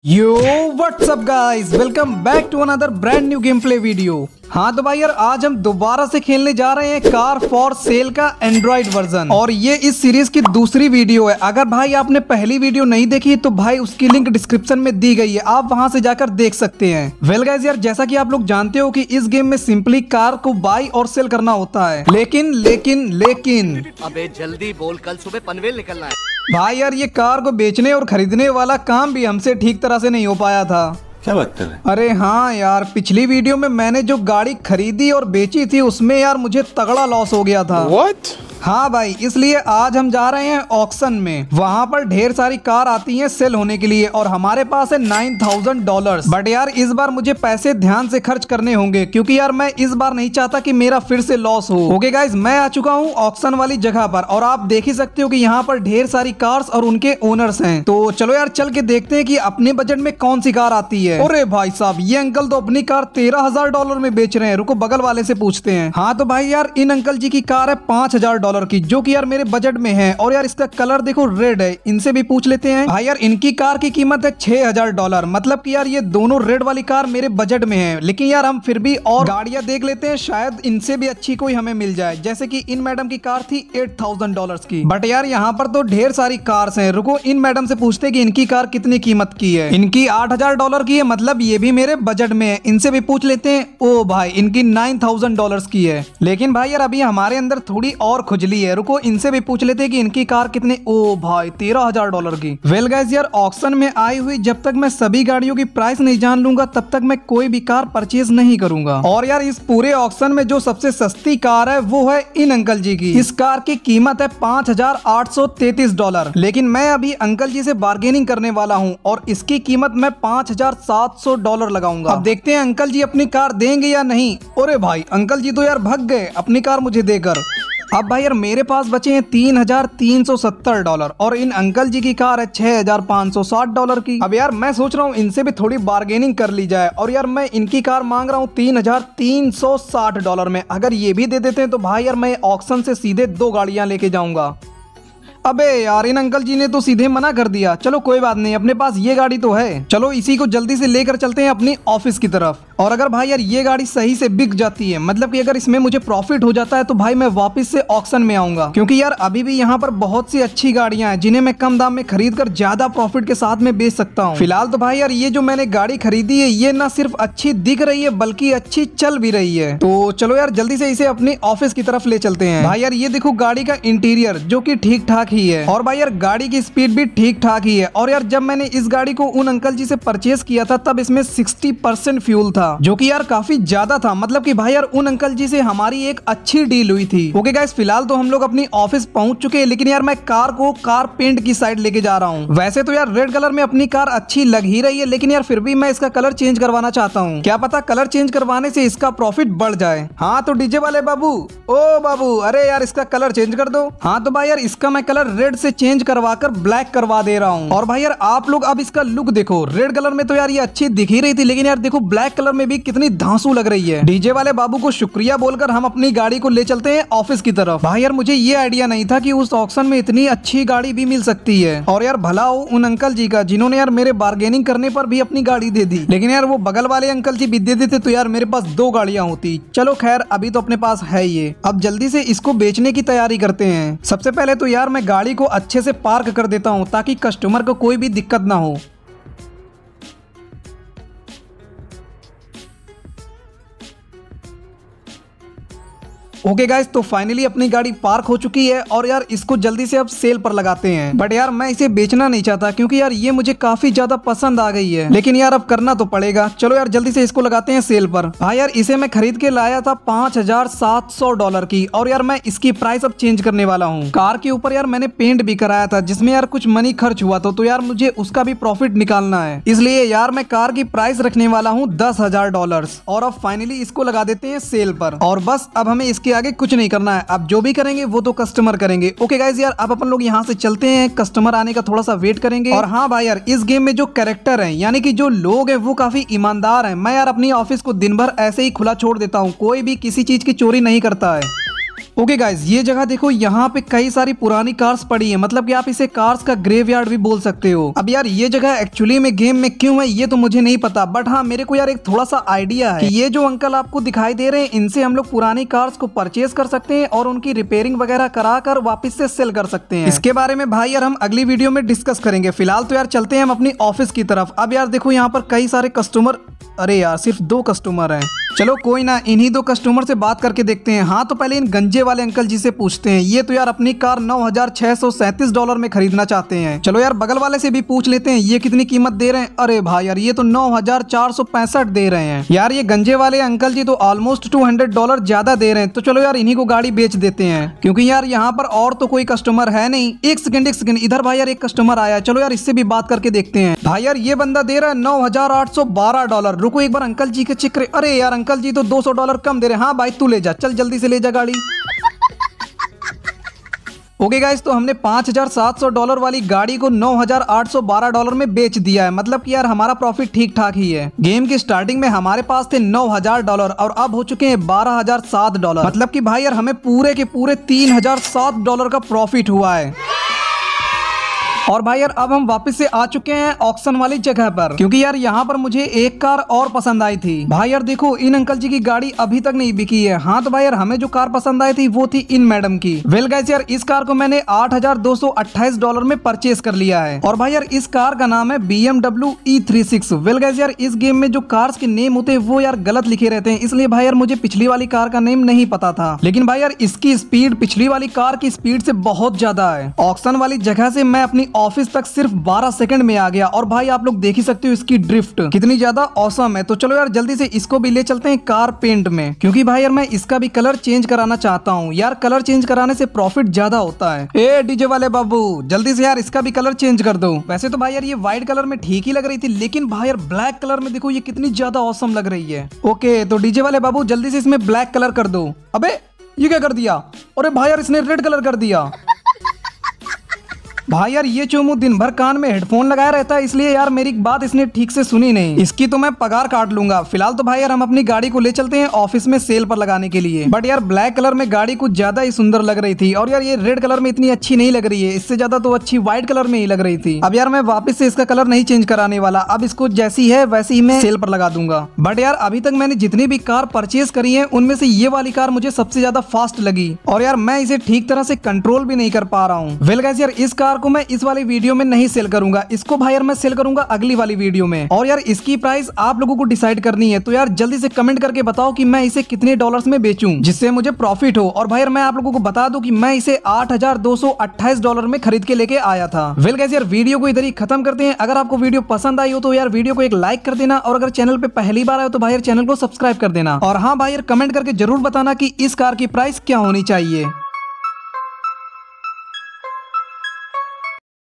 Yo, what's up guys? Welcome back to another brand new gameplay video. हाँ तो भाई यार आज हम दोबारा से खेलने जा रहे हैं कार फॉर सेल का एंड्रॉइड वर्जन और ये इस सीरीज की दूसरी वीडियो है अगर भाई आपने पहली वीडियो नहीं देखी तो भाई उसकी लिंक डिस्क्रिप्शन में दी गई है आप वहां से जाकर देख सकते हैं वेल well गाइज यार जैसा कि आप लोग जानते हो कि इस गेम में सिंपली कार को बाई और सेल करना होता है लेकिन लेकिन लेकिन अब जल्दी बोल कल सुबह पनवेल निकलना है भाई यार ये कार को बेचने और खरीदने वाला काम भी हमसे ठीक तरह से नहीं हो पाया था क्या बात कर रहे हैं अरे हाँ यार पिछली वीडियो में मैंने जो गाड़ी खरीदी और बेची थी उसमें यार मुझे तगड़ा लॉस हो गया था What? हाँ भाई इसलिए आज हम जा रहे हैं ऑक्शन में वहाँ पर ढेर सारी कार आती हैं सेल होने के लिए और हमारे पास है नाइन थाउजेंड डॉलर बट यार इस बार मुझे पैसे ध्यान से खर्च करने होंगे क्योंकि यार मैं इस बार नहीं चाहता कि मेरा फिर से लॉस हो ओके गाइज मैं आ चुका हूँ ऑक्शन वाली जगह पर और आप देख ही सकते हो की यहाँ पर ढेर सारी कार्स और उनके ओनर्स है तो चलो यार चल के देखते हैं की अपने बजट में कौन सी कार आती है अरे भाई साहब ये अंकल तो अपनी कार तेरह हजार डॉलर में बेच रहे हैं रुको बगल वाले से पूछते हैं हाँ तो भाई यार इन अंकल जी की कार है पांच हजार डॉलर डॉलर की जो कि यार मेरे बजट में है और यार इसका कलर देखो रेड है इनसे भी पूछ लेते हैं भाई यार इनकी कार की कीमत है छह हजार डॉलर मतलब की यार ये दोनों रेड वाली कार मेरे बजट में है लेकिन यार हम फिर भी और गाड़िया देख लेते हैं शायद इनसे भी अच्छी कोई हमें मिल जाए जैसे की इन मैडम की कार थी एट थाउजेंड की बट यार यहाँ पर तो ढेर सारी कार्स है रुको इन मैडम से पूछते की इनकी कार कितनी कीमत की है इनकी आठ हजार डॉलर की है मतलब ये भी मेरे बजट में है इनसे भी पूछ लेते हैं ओ भाई इनकी नाइन थाउजेंड डॉलर की है लेकिन भाई यार अभी हमारे अंदर थोड़ी और खुश खुजली है रुको इनसे भी पूछ लेते कि इनकी कार कितने ओ भाई तेरह हजार डॉलर की वेल गैस यार ऑक्शन में आई हुई जब तक मैं सभी गाड़ियों की प्राइस नहीं जान लूंगा तब तक मैं कोई भी कार परचेज नहीं करूंगा और यार इस पूरे ऑक्शन में जो सबसे सस्ती कार है वो है इन अंकल जी की इस कार की कीमत है पाँच हजार आठ सौ तैतीस डॉलर लेकिन मैं अभी अंकल जी से बार्गेनिंग करने वाला हूँ और इसकी कीमत मैं पाँच हजार सात सौ डॉलर लगाऊंगा अब देखते हैं अंकल जी अपनी कार देंगे या नहीं अरे भाई अंकल जी तो यार भग गए अपनी कार मुझे देकर अब भाई यार मेरे पास बचे हैं तीन हजार तीन सौ सत्तर डॉलर और इन अंकल जी की कार है छह हजार पाँच सौ साठ डॉलर की अब यार मैं सोच रहा हूँ इनसे भी थोड़ी बार्गेनिंग कर ली जाए और यार मैं इनकी कार मांग रहा हूँ तीन हजार तीन सौ साठ डॉलर में अगर ये भी दे देते हैं तो भाई यार मैं ऑक्शन से सीधे दो गाड़ियाँ लेके जाऊंगा अबे यार इन अंकल जी ने तो सीधे मना कर दिया चलो कोई बात नहीं अपने पास ये गाड़ी तो है चलो इसी को जल्दी से लेकर चलते हैं अपनी ऑफिस की तरफ और अगर भाई यार ये गाड़ी सही से बिक जाती है मतलब कि अगर इसमें मुझे प्रॉफिट हो जाता है तो भाई मैं वापस से ऑक्शन में आऊंगा क्योंकि यार अभी भी यहाँ पर बहुत सी अच्छी गाड़ियां हैं जिन्हें मैं कम दाम में खरीद कर ज्यादा प्रॉफिट के साथ में बेच सकता हूँ फिलहाल तो भाई यार ये जो मैंने गाड़ी खरीदी है ये ना सिर्फ अच्छी दिख रही है बल्कि अच्छी चल भी रही है तो चलो यार जल्दी से इसे अपने ऑफिस की तरफ ले चलते हैं भाई यार ये देखो गाड़ी का इंटीरियर जो की ठीक ठाक ही है और भाई यार गाड़ी की स्पीड भी ठीक ठाक ही है और यार जब मैंने इस गाड़ी को उन अंकल जी से परचेज किया था तब इसमें सिक्सटी फ्यूल था था जो की यार काफी ज्यादा था मतलब की भाई यार उन अंकल जी से हमारी एक अच्छी डील हुई थी ओके गाइस फिलहाल तो हम लोग अपनी ऑफिस पहुंच चुके हैं लेकिन यार मैं कार को कार पेंट की साइड लेके जा रहा हूँ वैसे तो यार रेड कलर में अपनी कार अच्छी लग ही रही है लेकिन यार फिर भी मैं इसका कलर चेंज करवाना चाहता हूँ क्या पता कलर चेंज करवाने से इसका प्रॉफिट बढ़ जाए हाँ तो डीजे वाले बाबू ओ बाबू अरे यार इसका कलर चेंज कर दो हाँ तो भाई यार इसका मैं कलर रेड से चेंज करवा कर ब्लैक करवा दे रहा हूँ और भाई यार आप लोग अब इसका लुक देखो रेड कलर में तो यार ये अच्छी दिख ही रही थी लेकिन यार देखो ब्लैक कलर में भी कितनी धांसू लग रही है डीजे वाले बाबू को शुक्रिया बोलकर हम अपनी गाड़ी को ले चलते हैं ऑफिस की तरफ भाई यार मुझे ये आइडिया नहीं था कि उस ऑक्शन में इतनी अच्छी गाड़ी भी मिल सकती है और यार भला हो उन अंकल जी का जिन्होंने यार मेरे बार्गेनिंग करने पर भी अपनी गाड़ी दे दी लेकिन यार वो बगल वाले अंकल जी भी दे देते तो यार मेरे पास दो गाड़ियां होती चलो खैर अभी तो अपने पास है ये अब जल्दी से इसको बेचने की तैयारी करते हैं सबसे पहले तो यार मैं गाड़ी को अच्छे से पार्क कर देता हूँ ताकि कस्टमर को कोई भी दिक्कत ना हो ओके okay गाइस तो फाइनली अपनी गाड़ी पार्क हो चुकी है और यार इसको जल्दी से अब सेल पर लगाते हैं बट यार मैं इसे बेचना नहीं चाहता क्योंकि यार ये मुझे काफी ज्यादा पसंद आ गई है लेकिन यार अब करना तो पड़ेगा चलो यार जल्दी से इसको लगाते हैं सेल पर हाँ यार इसे मैं खरीद के लाया था पांच हजार सात सौ डॉलर की और यार मैं इसकी प्राइस अब चेंज करने वाला हूँ कार के ऊपर यार मैंने पेंट भी कराया था जिसमे यार कुछ मनी खर्च हुआ था तो यार मुझे उसका भी प्रॉफिट निकालना है इसलिए यार मैं कार की प्राइस रखने वाला हूँ दस हजार डॉलर और अब फाइनली इसको लगा देते हैं सेल पर और बस अब हमें इसके इसके आगे कुछ नहीं करना है आप जो भी करेंगे वो तो कस्टमर करेंगे ओके गाइज यार आप अपन लोग यहाँ से चलते हैं कस्टमर आने का थोड़ा सा वेट करेंगे और हाँ भाई यार इस गेम में जो कैरेक्टर है यानी कि जो लोग है वो काफी ईमानदार है मैं यार अपनी ऑफिस को दिन भर ऐसे ही खुला छोड़ देता हूँ कोई भी किसी चीज की चोरी नहीं करता है ओके okay गाइज ये जगह देखो यहाँ पे कई सारी पुरानी कार्स पड़ी है मतलब कि आप इसे कार्स का ग्रेवयार्ड भी बोल सकते हो अब यार ये जगह एक्चुअली में गेम में क्यों है ये तो मुझे नहीं पता बट हाँ मेरे को यार एक थोड़ा सा आइडिया है कि ये जो अंकल आपको दिखाई दे रहे हैं इनसे हम लोग पुरानी कार्स को परचेज कर सकते हैं और उनकी रिपेयरिंग वगैरह करा कर वापिस से सेल कर सकते हैं इसके बारे में भाई यार हम अगली वीडियो में डिस्कस करेंगे फिलहाल तो यार चलते हैं हम अपनी ऑफिस की तरफ अब यार देखो यहाँ पर कई सारे कस्टमर अरे यार सिर्फ दो कस्टमर है चलो कोई ना इन्हीं दो कस्टमर से बात करके देखते हैं हाँ तो पहले इन गंजे वाले अंकल जी से पूछते हैं ये तो यार अपनी कार नौ डॉलर में खरीदना चाहते हैं चलो यार बगल वाले से भी पूछ लेते हैं ये कितनी कीमत दे रहे हैं अरे भाई यार ये तो नौ दे रहे हैं यार ये गंजे वाले अंकल जी तो ऑलमोस्ट टू डॉलर ज्यादा दे रहे हैं तो चलो यार इन्हीं को गाड़ी बेच देते हैं क्योंकि यार यहाँ पर और तो कोई कस्टमर है नहीं एक सेकंड एक सेकंड इधर भाई यार एक कस्टमर आया चलो यार इससे भी बात करके देखते हैं भाई यार ये बंदा दे रहा है नौ डॉलर रुको एक बार अंकल जी के चिक्र अरे यार अंकल अंकल जी तो 200 डॉलर कम दे रहे हाँ भाई तू ले जा चल जल्दी से ले जा गाड़ी ओके गाइस तो हमने 5,700 डॉलर वाली गाड़ी को 9,812 डॉलर में बेच दिया है मतलब कि यार हमारा प्रॉफिट ठीक ठाक ही है गेम की स्टार्टिंग में हमारे पास थे 9,000 डॉलर और अब हो चुके हैं 12,007 डॉलर मतलब कि भाई यार हमें पूरे के पूरे 3,007 डॉलर का प्रॉफिट हुआ है और भाई यार अब हम वापस से आ चुके हैं ऑक्शन वाली जगह पर क्योंकि यार यहाँ पर मुझे एक कार और पसंद आई थी भाई यार देखो इन अंकल जी की गाड़ी अभी तक नहीं बिकी है हाँ तो भाई यार हमें जो कार पसंद आई थी वो थी इन मैडम की वेल गैस यार इस कार को मैंने आठ डॉलर में परचेज कर लिया है और भाई यार इस कार का नाम है BMW E three six well guess यार इस गेम में जो कार्स के नेम होते हैं वो यार गलत लिखे रहते हैं इसलिए भाई यार मुझे पिछली वाली कार का नेम नहीं पता था लेकिन भाई यार इसकी स्पीड पिछली वाली कार की स्पीड से बहुत ज्यादा है ऑक्शन वाली जगह से मैं अपनी ऑफिस तक सिर्फ 12 सेकंड में आ गया और भाई आप लोग देख ही सकते हो इसकी ड्रिफ्ट कितनी ज्यादा औसम है तो चलो यार जल्दी से इसको भी ले चलते हैं कार पेंट में क्योंकि भाई यार मैं इसका भी कलर चेंज कराना चाहता हूँ यार कलर चेंज कराने से प्रॉफिट ज्यादा होता है ए डीजे वाले बाबू जल्दी से यार इसका भी कलर चेंज कर दो वैसे तो भाई यार ये व्हाइट कलर में ठीक ही लग रही थी लेकिन भाई यार ब्लैक कलर में देखो ये कितनी ज्यादा औसम लग रही है ओके तो डीजे वाले बाबू जल्दी से इसमें ब्लैक कलर कर दो अबे ये क्या कर दिया अरे भाई यार इसने रेड कलर कर दिया भाई यार ये चोमू दिन भर कान में हेडफोन लगाया रहता है इसलिए यार मेरी बात इसने ठीक से सुनी नहीं इसकी तो मैं पगार काट लूंगा फिलहाल तो भाई यार हम अपनी गाड़ी को ले चलते हैं ऑफिस में सेल पर लगाने के लिए बट यार ब्लैक कलर में गाड़ी कुछ ज्यादा ही सुंदर लग रही थी और यार ये रेड कलर में इतनी अच्छी नहीं लग रही है इससे ज्यादा तो अच्छी व्हाइट कलर में ही लग रही थी अब यार मैं वापिस से इसका कलर नहीं चेंज कराने वाला अब इसको जैसी है वैसी ही मैं सेल पर लगा दूंगा बट यार अभी तक मैंने जितनी भी कार परचेज करी है उनमें से ये वाली कार मुझे सबसे ज्यादा फास्ट लगी और यार मैं इसे ठीक तरह से कंट्रोल भी नहीं कर पा रहा हूँ वेल गैस यार इस कार कार को मैं इस वाली वीडियो में नहीं सेल करूंगा इसको भाई यार मैं सेल करूंगा अगली वाली वीडियो में और यार इसकी प्राइस आप लोगों को डिसाइड करनी है तो यार जल्दी से कमेंट करके बताओ कि मैं इसे कितने डॉलर्स में बेचूं जिससे मुझे प्रॉफिट हो और भाई यार मैं आप लोगों को बता दूं कि मैं इसे 8,228 डॉलर में खरीद के लेके आया था वेल गैस यार वीडियो को इधर ही खत्म करते हैं अगर आपको वीडियो पसंद आई हो तो यार वीडियो को एक लाइक कर देना और अगर चैनल पे पहली बार आए तो भाई यार चैनल को सब्सक्राइब कर देना और हाँ भाई यार कमेंट करके जरूर बताना की इस कार की प्राइस क्या होनी चाहिए